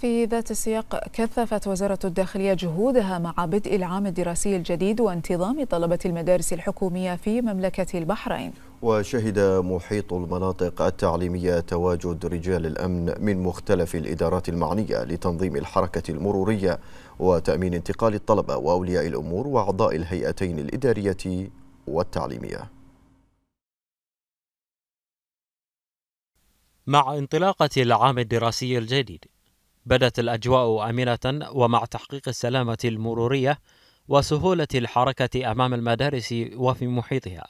في ذات السياق كثفت وزارة الداخلية جهودها مع بدء العام الدراسي الجديد وانتظام طلبة المدارس الحكومية في مملكة البحرين وشهد محيط المناطق التعليمية تواجد رجال الأمن من مختلف الإدارات المعنية لتنظيم الحركة المرورية وتأمين انتقال الطلبة وأولياء الأمور وأعضاء الهيئتين الإدارية والتعليمية مع انطلاقة العام الدراسي الجديد بدت الأجواء آمنة ومع تحقيق السلامة المرورية وسهولة الحركة أمام المدارس وفي محيطها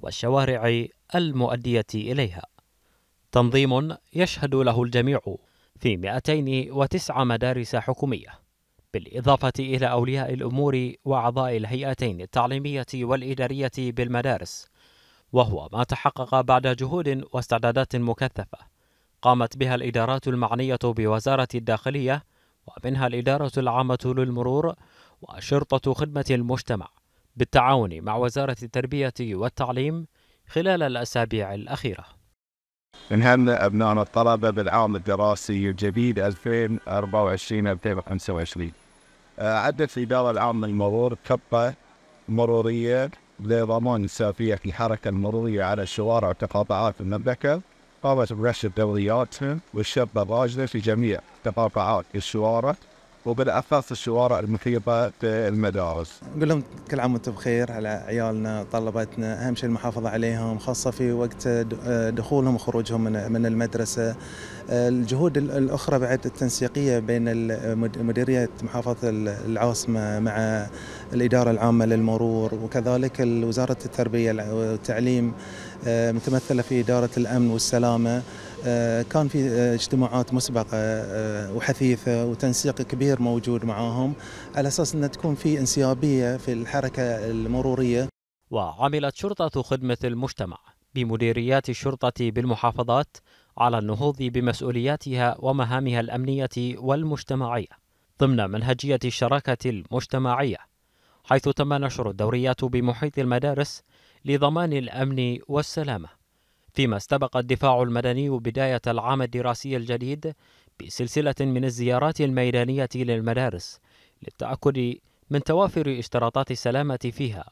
والشوارع المؤدية إليها تنظيم يشهد له الجميع في 209 مدارس حكومية بالإضافة إلى أولياء الأمور وأعضاء الهيئتين التعليمية والإدارية بالمدارس وهو ما تحقق بعد جهود واستعدادات مكثفة قامت بها الإدارات المعنية بوزارة الداخلية ومنها الإدارة العامة للمرور وشرطة خدمة المجتمع بالتعاون مع وزارة التربية والتعليم خلال الأسابيع الأخيرة انهمنا أبنائنا الطلبة بالعام الدراسي الجديد 2024 2025 عدت الإدارة العامة للمرور كبه مرورية لضمان في الحركة المرورية على الشوارع وتقاطعات المملكة قامت برسم دوريات وشبه الرجل في جميع تقاطعات الشوارع وبالأساس الشوارع المثيرة في المدارس نقول لهم كل عام وانتم بخير على عيالنا طلبتنا أهم شيء المحافظة عليهم خاصة في وقت دخولهم وخروجهم من المدرسة الجهود الأخرى بعد التنسيقية بين مديرية محافظة العاصمة مع الإدارة العامة للمرور وكذلك وزارة التربية والتعليم آه، متمثلة في إدارة الأمن والسلامة آه، كان في آه، اجتماعات مسبقه آه، وحثيثه وتنسيق كبير موجود معاهم على اساس ان تكون في انسيابيه في الحركه المروريه. وعملت شرطه خدمه المجتمع بمديريات الشرطه بالمحافظات على النهوض بمسؤولياتها ومهامها الامنيه والمجتمعيه ضمن منهجيه الشراكه المجتمعيه حيث تم نشر الدوريات بمحيط المدارس لضمان الامن والسلامه فيما استبق الدفاع المدني بداية العام الدراسي الجديد بسلسلة من الزيارات الميدانية للمدارس للتأكد من توافر اشتراطات السلامة فيها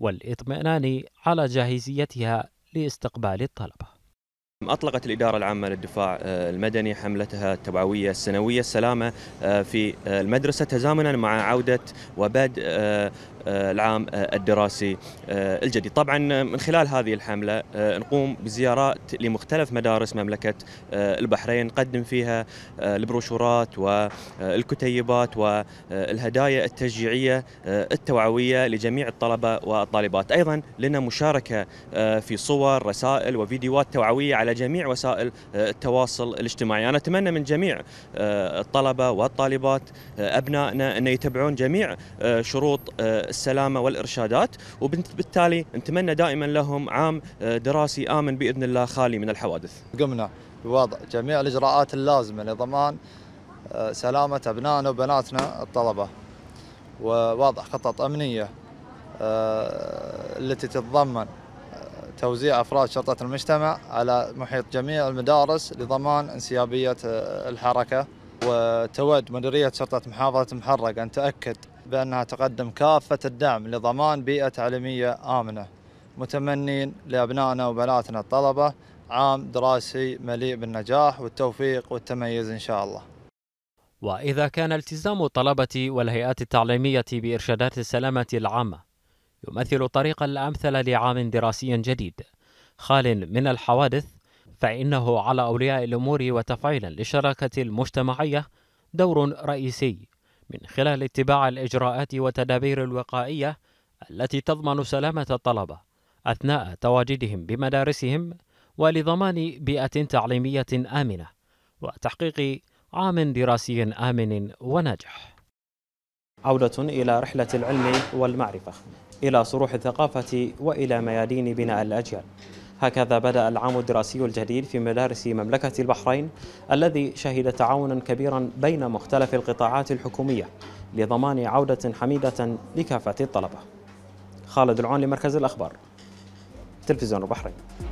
والإطمئنان على جاهزيتها لاستقبال الطلبة أطلقت الإدارة العامة للدفاع آه، المدني حملتها التوعوية السنوية السلامة آه، في آه، المدرسة تزامنا مع عودة وبدء آه، العام آه، الدراسي آه، الجديد طبعا من خلال هذه الحملة نقوم بزيارات لمختلف مدارس مملكة البحرين نقدم فيها البروشورات والكتيبات والهدايا التشجيعية التوعوية لجميع الطلبة والطالبات أيضا لنا مشاركة في صور رسائل وفيديوهات توعوية على جميع وسائل التواصل الاجتماعي أنا أتمنى من جميع الطلبة والطالبات أبنائنا أن يتبعون جميع شروط السلامه والارشادات وبالتالي نتمنى دائما لهم عام آه، دراسي امن باذن الله خالي من الحوادث. قمنا بوضع جميع الاجراءات اللازمه لضمان آه، سلامه ابنائنا وبناتنا الطلبه ووضع خطط امنيه آه، التي تتضمن توزيع افراد شرطه المجتمع على محيط جميع المدارس لضمان انسيابيه الحركه وتود مديريه شرطه محافظه محرق ان تاكد بأنها تقدم كافة الدعم لضمان بيئة تعليمية آمنة متمنين لأبنائنا وبناتنا الطلبة عام دراسي مليء بالنجاح والتوفيق والتميز إن شاء الله وإذا كان التزام الطلبة والهيئات التعليمية بإرشادات السلامة العامة يمثل الطريق الأمثل لعام دراسي جديد خال من الحوادث فإنه على أولياء الأمور وتفعيلا للشراكة المجتمعية دور رئيسي من خلال اتباع الإجراءات والتدابير الوقائية التي تضمن سلامة الطلبة أثناء تواجدهم بمدارسهم ولضمان بيئة تعليمية آمنة وتحقيق عام دراسي آمن وناجح. عودة إلى رحلة العلم والمعرفة، إلى صروح الثقافة وإلى ميادين بناء الأجيال. هكذا بدأ العام الدراسي الجديد في مدارس مملكة البحرين الذي شهد تعاونا كبيرا بين مختلف القطاعات الحكومية لضمان عودة حميدة لكافة الطلبة خالد العون لمركز الأخبار تلفزيون البحرين